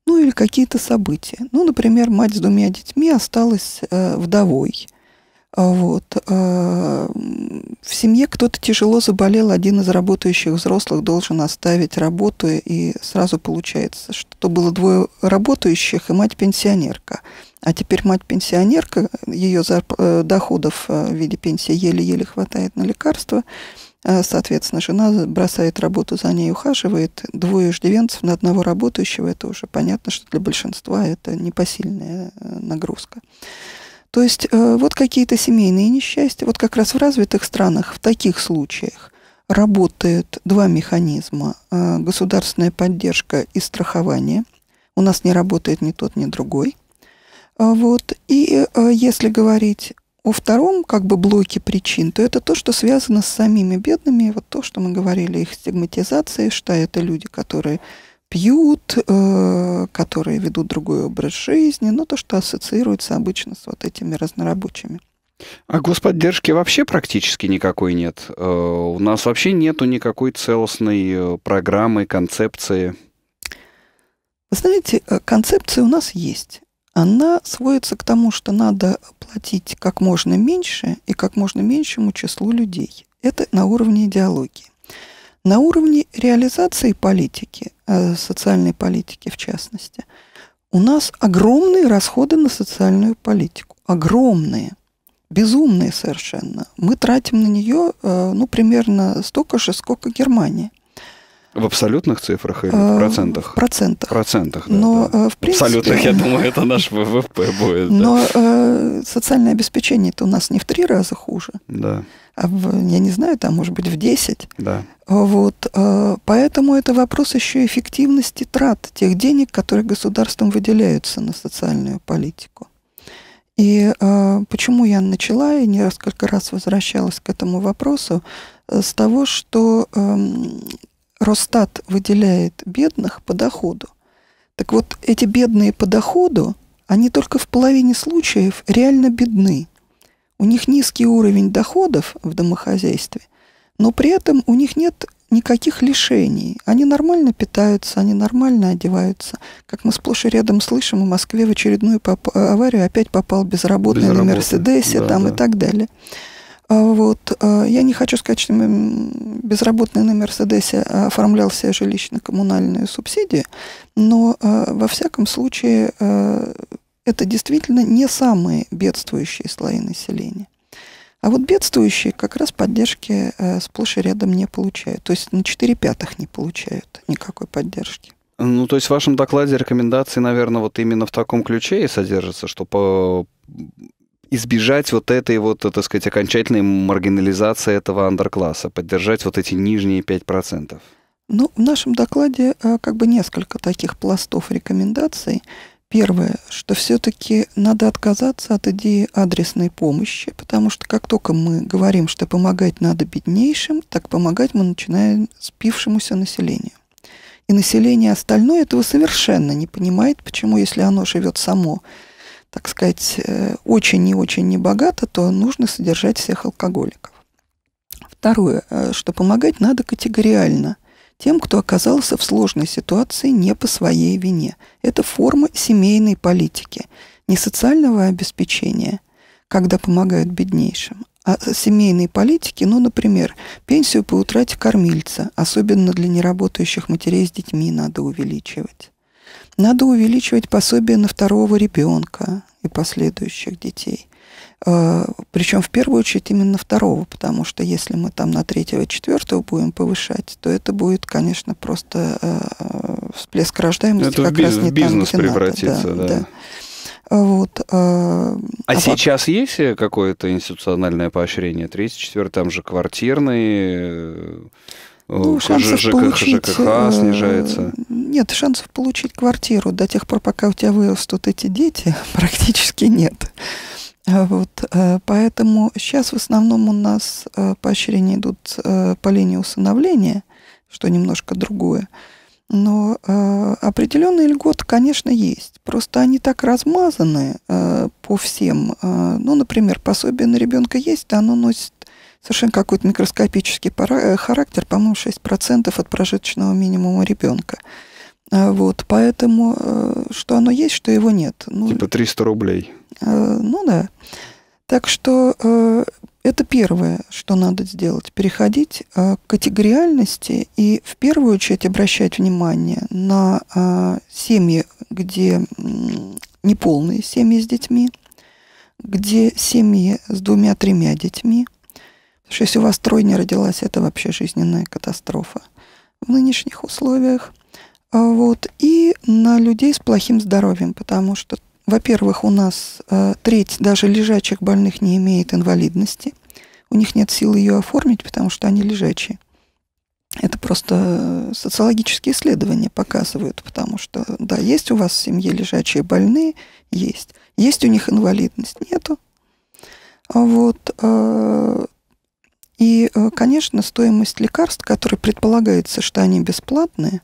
ну или какие-то события. Ну, например, мать с двумя детьми осталась э, вдовой – а вот. А, в семье кто-то тяжело заболел, один из работающих взрослых должен оставить работу, и сразу получается, что было двое работающих и мать-пенсионерка. А теперь мать-пенсионерка, ее э, доходов э, в виде пенсии еле-еле хватает на лекарства, а, Соответственно, жена бросает работу, за ней ухаживает. Двое иждивенцев на одного работающего, это уже понятно, что для большинства это непосильная э, нагрузка. То есть э, вот какие-то семейные несчастья, вот как раз в развитых странах в таких случаях работают два механизма. Э, государственная поддержка и страхование. У нас не работает ни тот, ни другой. Э, вот. И если говорить о втором как бы блоке причин, то это то, что связано с самими бедными, вот то, что мы говорили, их стигматизация, что это люди, которые пьют, э, которые ведут другой образ жизни, но ну, то, что ассоциируется обычно с вот этими разнорабочими. А господдержки вообще практически никакой нет. Э, у нас вообще нету никакой целостной э, программы, концепции. Вы знаете, концепция у нас есть. Она сводится к тому, что надо платить как можно меньше и как можно меньшему числу людей. Это на уровне идеологии. На уровне реализации политики Э, социальной политики в частности. У нас огромные расходы на социальную политику. Огромные. Безумные совершенно. Мы тратим на нее э, ну, примерно столько же, сколько Германия. В абсолютных цифрах или в э, процентах? В процентах. В процентах, да. Но, да. Э, в принципе... Абсолютных, я думаю, это наш ВВП будет. Но да. Э, социальное обеспечение-то у нас не в три раза хуже. Да. А в, я не знаю, там, может быть, в 10. Да. Вот, поэтому это вопрос еще эффективности трат тех денег, которые государством выделяются на социальную политику. И почему я начала и несколько раз возвращалась к этому вопросу с того, что эм, Росстат выделяет бедных по доходу. Так вот, эти бедные по доходу, они только в половине случаев реально бедны. У них низкий уровень доходов в домохозяйстве, но при этом у них нет никаких лишений. Они нормально питаются, они нормально одеваются. Как мы сплошь и рядом слышим, в Москве в очередную аварию опять попал безработный, безработный. на Мерседесе да, там, да. и так далее. А, вот. А, я не хочу сказать, что безработный на Мерседесе а, оформлял себе жилищно-коммунальные субсидии, но во всяком случае это действительно не самые бедствующие слои населения. А вот бедствующие как раз поддержки сплошь и рядом не получают. То есть на 4 пятых не получают никакой поддержки. Ну, то есть в вашем докладе рекомендации, наверное, вот именно в таком ключе и содержатся, что по избежать вот этой вот, э, так сказать, окончательной маргинализации этого андеркласса, поддержать вот эти нижние 5%? Ну, в нашем докладе э, как бы несколько таких пластов рекомендаций. Первое, что все-таки надо отказаться от идеи адресной помощи, потому что как только мы говорим, что помогать надо беднейшим, так помогать мы начинаем спившемуся населению. И население остальное этого совершенно не понимает, почему, если оно живет само так сказать, э, очень и очень небогато, то нужно содержать всех алкоголиков. Второе, э, что помогать надо категориально тем, кто оказался в сложной ситуации не по своей вине. Это форма семейной политики, не социального обеспечения, когда помогают беднейшим, а э, семейной политики, ну, например, пенсию по утрате кормильца, особенно для неработающих матерей с детьми, надо увеличивать. Надо увеличивать пособие на второго ребенка и последующих детей. Э, Причем в первую очередь именно второго, потому что если мы там на третьего, четвертого будем повышать, то это будет, конечно, просто э, всплеск рождаемости это как бизнес, раз не в бизнес там, где превратится, надо. Да, да. Вот. Э, а, а сейчас вот... есть какое-то институциональное поощрение? Третий, четвертый, там же квартирные Э, ну, шансов ЖК, получить, ЖКХ э, снижается? Нет, шансов получить квартиру до тех пор, пока у тебя вырастут эти дети, (laughs) практически нет. А вот, э, поэтому сейчас в основном у нас поощрения идут по линии усыновления, что немножко другое. Но э, определенные льготы, конечно, есть. Просто они так размазаны э, по всем. Э, ну, например, пособие на ребенка есть, да, оно носит совершенно какой-то микроскопический э, характер, по-моему, 6% от прожиточного минимума ребенка. А, вот, поэтому э, что оно есть, что его нет. Ну, типа 300 рублей. Э, ну да. Так что это первое, что надо сделать. Переходить к категориальности и в первую очередь обращать внимание на семьи, где неполные семьи с детьми, где семьи с двумя-тремя детьми – что если у вас тройня родилась, это вообще жизненная катастрофа в нынешних условиях. А вот. И на людей с плохим здоровьем, потому что, во-первых, у нас э, треть даже лежачих больных не имеет инвалидности. У них нет сил ее оформить, потому что они лежачие. Это просто э, социологические исследования показывают, потому что, да, есть у вас в семье лежачие больные, есть. Есть у них инвалидность, нету. А вот э, и, э, конечно, стоимость лекарств, которые предполагается, что они бесплатные,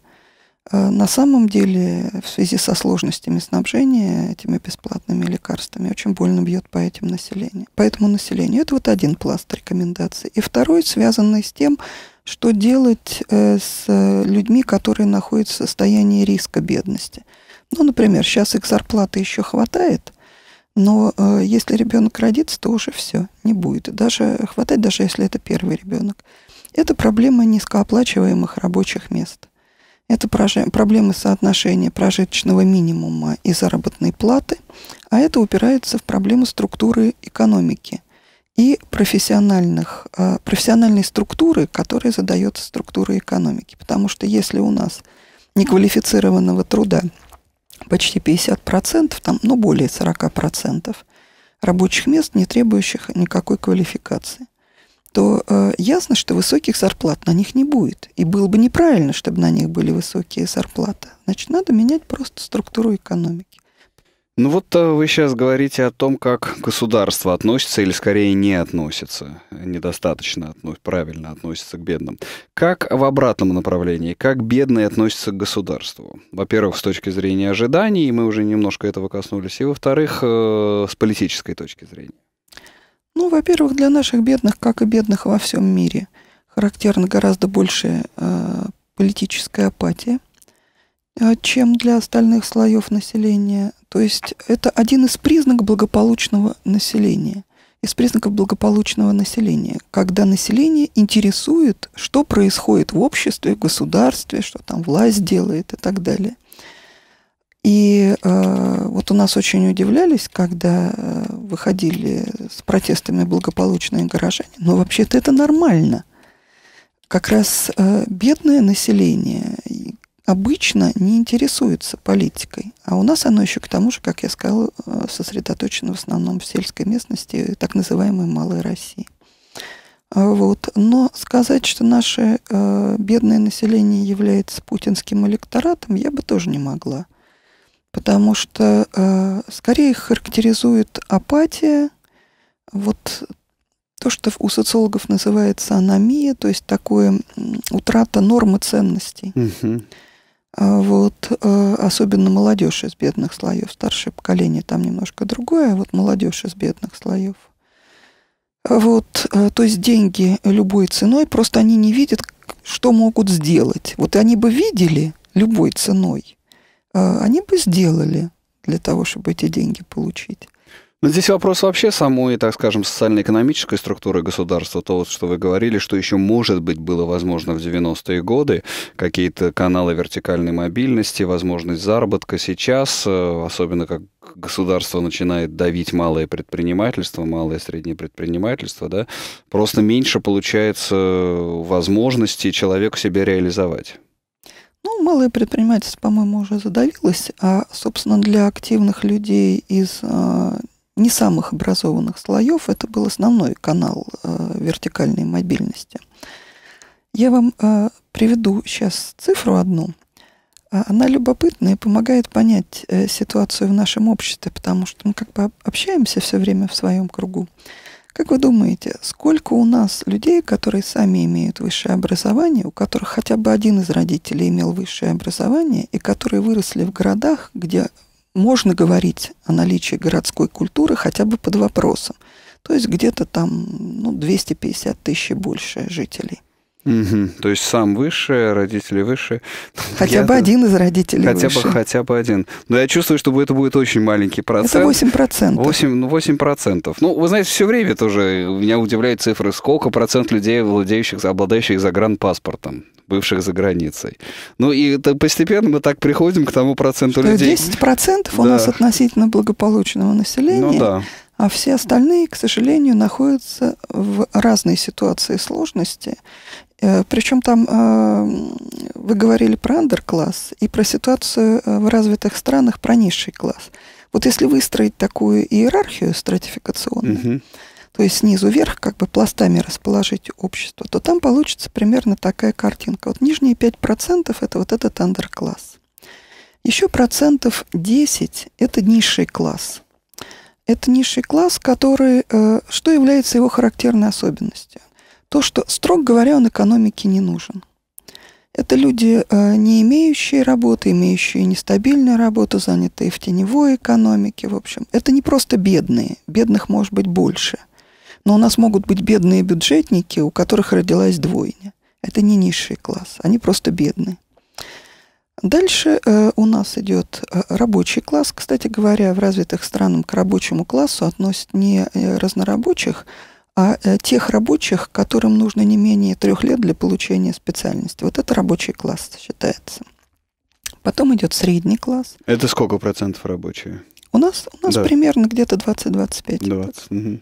э, на самом деле в связи со сложностями снабжения этими бесплатными лекарствами очень больно бьет по этим населению. По этому населению. Это вот один пласт рекомендаций. И второй, связанный с тем, что делать э, с людьми, которые находятся в состоянии риска бедности. Ну, например, сейчас их зарплаты еще хватает, но э, если ребенок родится, то уже все, не будет. даже хватать, даже если это первый ребенок. Это проблема низкооплачиваемых рабочих мест. Это проблемы соотношения прожиточного минимума и заработной платы, а это упирается в проблему структуры экономики и профессиональных, э, профессиональной структуры, которая задается структурой экономики. Потому что если у нас неквалифицированного труда – почти 50%, там, ну, более 40% рабочих мест, не требующих никакой квалификации, то э, ясно, что высоких зарплат на них не будет. И было бы неправильно, чтобы на них были высокие зарплаты. Значит, надо менять просто структуру экономики. Ну вот э, вы сейчас говорите о том, как государство относится или скорее не относится, недостаточно относ, правильно относится к бедным. Как в обратном направлении, как бедные относятся к государству? Во-первых, с точки зрения ожиданий, мы уже немножко этого коснулись, и во-вторых, э, с политической точки зрения. Ну, во-первых, для наших бедных, как и бедных во всем мире, характерна гораздо большая э, политическая апатия – а чем для остальных слоев населения. То есть это один из признаков благополучного населения. Из признаков благополучного населения, когда население интересует, что происходит в обществе, в государстве, что там власть делает и так далее. И э, вот у нас очень удивлялись, когда э, выходили с протестами благополучные горожане, но вообще-то это нормально. Как раз э, бедное население обычно не интересуются политикой. А у нас оно еще к тому же, как я сказала, э, сосредоточено в основном в сельской местности, э, так называемой Малой России. А вот. Но сказать, что наше э, бедное население является путинским электоратом, я бы тоже не могла. Потому что э, скорее их характеризует апатия, вот то, что у социологов называется аномия, то есть такое утрата нормы ценностей. Угу. А вот, э, особенно молодежь из бедных слоев. Старшее поколение там немножко другое, а вот молодежь из бедных слоев. Вот, э, то есть деньги любой ценой, просто они не видят, что могут сделать. Вот они бы видели любой ценой, э, они бы сделали для того, чтобы эти деньги получить. Но ну, здесь вопрос вообще самой, так скажем, социально-экономической структуры государства. То, что вы говорили, что еще, может быть, было возможно в 90-е годы. Какие-то каналы вертикальной мобильности, возможность заработка. Сейчас, э, особенно как государство начинает давить малое предпринимательство, малое и среднее предпринимательство, да, просто меньше получается э, возможностей человеку себя реализовать. Ну, малое предпринимательство, по-моему, уже задавилось, а, собственно, для активных людей из э, не самых образованных слоев. Это был основной канал э, вертикальной мобильности. Я вам э, приведу сейчас цифру одну. А, она любопытная и помогает понять э, ситуацию в нашем обществе, потому что мы как бы общаемся все время в своем кругу. Как вы думаете, сколько у нас людей, которые сами имеют высшее образование, у которых хотя бы один из родителей имел высшее образование, и которые выросли в городах, где можно говорить о наличии городской культуры хотя бы под вопросом. То есть где-то там ну, 250 тысяч больше жителей. Угу. То есть сам выше, родители выше. Хотя я бы это... один из родителей хотя выше. Бы, хотя бы один. Но я чувствую, что это будет очень маленький процент. Это 8 процентов. 8, ну, процентов. Ну, вы знаете, все время тоже меня удивляют цифры, сколько процент людей, владеющих, обладающих загранпаспортом, бывших за границей. Ну, и это постепенно мы так приходим к тому проценту что людей... 10 процентов да. у нас относительно благополучного населения. Ну, да. А все остальные, к сожалению, находятся в разной ситуации сложности. Э, Причем там э, вы говорили про андеркласс и про ситуацию э, в развитых странах про низший класс. Вот если выстроить такую иерархию стратификационную, угу. то есть снизу вверх как бы пластами расположить общество, то там получится примерно такая картинка. Вот нижние 5% это вот этот андеркласс. Еще процентов 10 это низший класс – это низший класс, который... Э, что является его характерной особенностью? То, что, строго говоря, он экономике не нужен. Это люди, э, не имеющие работы, имеющие нестабильную работу, занятые в теневой экономике, в общем. Это не просто бедные. Бедных может быть больше. Но у нас могут быть бедные бюджетники, у которых родилась двойня. Это не низший класс, они просто бедные. Дальше э, у нас идет э, рабочий класс. Кстати говоря, в развитых странах к рабочему классу относят не э, разнорабочих, а э, тех рабочих, которым нужно не менее трех лет для получения специальности. Вот это рабочий класс считается. Потом идет средний класс. Это сколько процентов рабочие? У нас, у нас да. примерно где-то 20-25. 20. 20. Угу.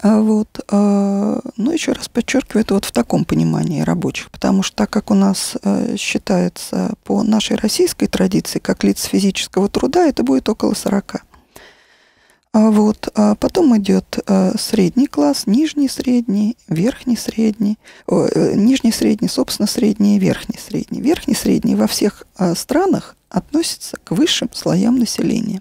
А вот. А, Но ну, еще раз подчеркиваю, это вот в таком понимании рабочих, потому что так как у нас э, считается по нашей российской традиции, как лиц физического труда, это будет около 40. А вот. А потом идет э, средний класс, нижний средний, верхний средний, э, нижний средний, собственно, средний и верхний средний. Верхний средний во всех странах относится к высшим слоям населения.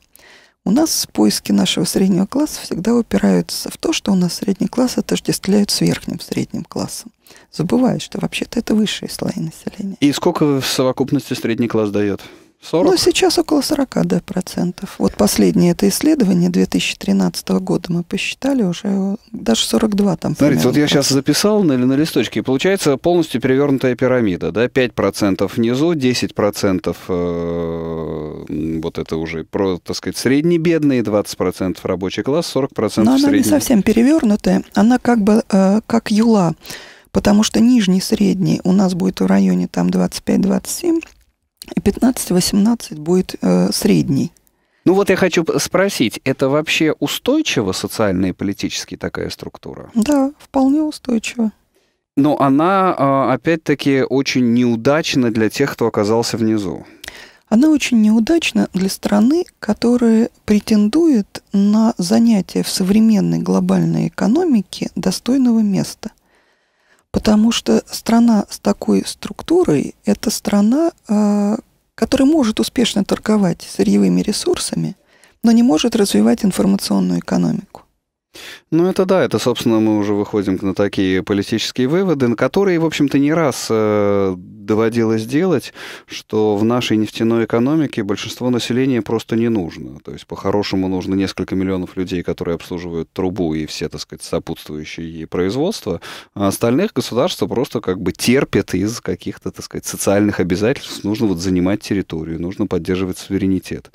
У нас поиски нашего среднего класса всегда упираются в то, что у нас средний класс отождествляют с верхним средним классом. Забывают, что вообще-то это высшие слои населения. И сколько в совокупности средний класс дает? 40? Ну, сейчас около 40, да, процентов. Вот последнее это исследование 2013 года мы посчитали уже, даже 42 там. Смотрите, вот я сейчас записал на, на листочке, получается полностью перевернутая пирамида, да, 5 процентов внизу, 10 процентов э, вот это уже, про, так сказать, среднебедные, 20 процентов рабочий класс, 40 процентов Но средний. она не совсем перевернутая, она как бы, э, как юла, потому что нижний, средний у нас будет в районе там 25-27, и 15-18 будет э, средний. Ну вот я хочу спросить, это вообще устойчиво социальная и политическая такая структура? Да, вполне устойчиво. Но ну, она, а, опять-таки, очень неудачна для тех, кто оказался внизу. Она очень неудачна для страны, которая претендует на занятие в современной глобальной экономике достойного места. Потому что страна с такой структурой – это страна, э, которая может успешно торговать сырьевыми ресурсами, но не может развивать информационную экономику. Ну, это да, это, собственно, мы уже выходим на такие политические выводы, на которые, в общем-то, не раз э, доводилось делать, что в нашей нефтяной экономике большинство населения просто не нужно. То есть, по-хорошему, нужно несколько миллионов людей, которые обслуживают трубу и все, так сказать, сопутствующие ей производства, а остальных государство просто как бы терпят из каких-то, так сказать, социальных обязательств. Нужно вот занимать территорию, нужно поддерживать суверенитет.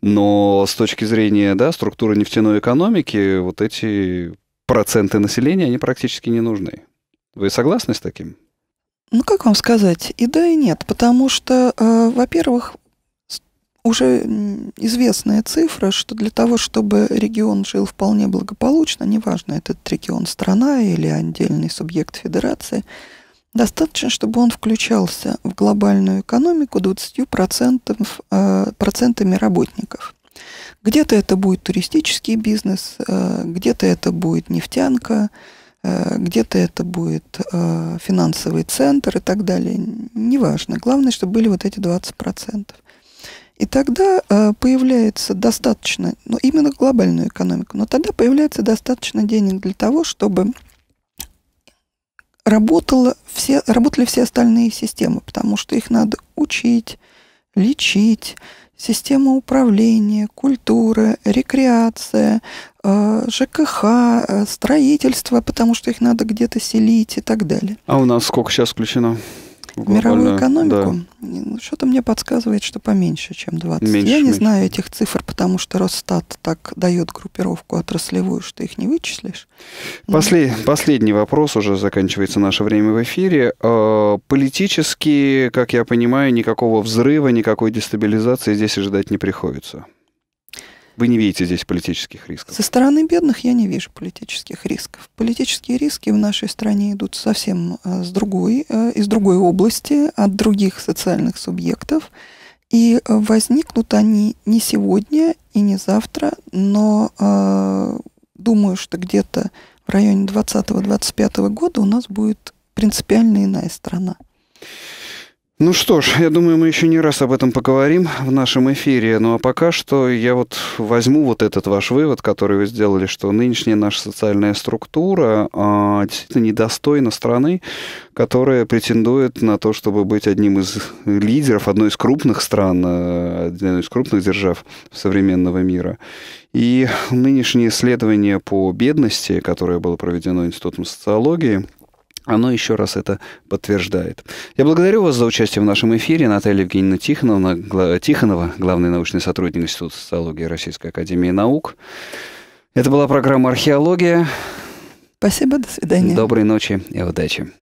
Но с точки зрения, да, структуры нефтяной экономики, вот эти эти проценты населения, они практически не нужны. Вы согласны с таким? Ну, как вам сказать, и да, и нет, потому что, э, во-первых, уже известная цифра, что для того, чтобы регион жил вполне благополучно, неважно, этот регион страна или отдельный субъект федерации, достаточно, чтобы он включался в глобальную экономику 20% э, процентами работников. Где-то это будет туристический бизнес, э, где-то это будет нефтянка, э, где-то это будет э, финансовый центр и так далее. Неважно. Главное, чтобы были вот эти 20%. И тогда появляется достаточно, ну, именно глобальную экономику, но тогда появляется достаточно денег для того, чтобы работала все, работали все остальные системы, потому что их надо учить, лечить, система управления, культура, рекреация, э, ЖКХ, э, строительство, потому что их надо где-то селить и так далее. А у нас сколько сейчас включено? мировую экономику, да. что-то мне подсказывает, что поменьше, чем 20. Меньше, Я не меньше. знаю этих цифр, потому что Росстат так дает группировку отраслевую, что их не вычислишь. Ну, После, Но... Последний вопрос, уже заканчивается наше время в эфире. А, политически, как я понимаю, никакого взрыва, никакой дестабилизации здесь ожидать не приходится. Вы не видите здесь политических рисков? Со стороны бедных я не вижу политических рисков. Политические риски в нашей стране идут совсем а, с другой, а, из другой области, от других социальных субъектов. И а, возникнут они не сегодня и не завтра, но думаю, что где-то в районе 20-25 года у нас будет принципиально иная страна. Ну что ж, я думаю, мы еще не раз об этом поговорим в нашем эфире. Ну а пока что я вот возьму вот этот ваш вывод, который вы сделали, что нынешняя наша социальная структура а, действительно недостойна страны, которая претендует на то, чтобы быть одним из лидеров одной из крупных стран, э, одной из крупных держав современного мира. И нынешнее исследование по бедности, которое было проведено Институтом социологии, оно еще раз это подтверждает. Я благодарю вас за участие в нашем эфире. Наталья Евгеньевна Тихонова, Тихонова главный научный сотрудник Института социологии Российской Академии Наук. Это была программа «Археология». Спасибо, до свидания. Доброй ночи и удачи.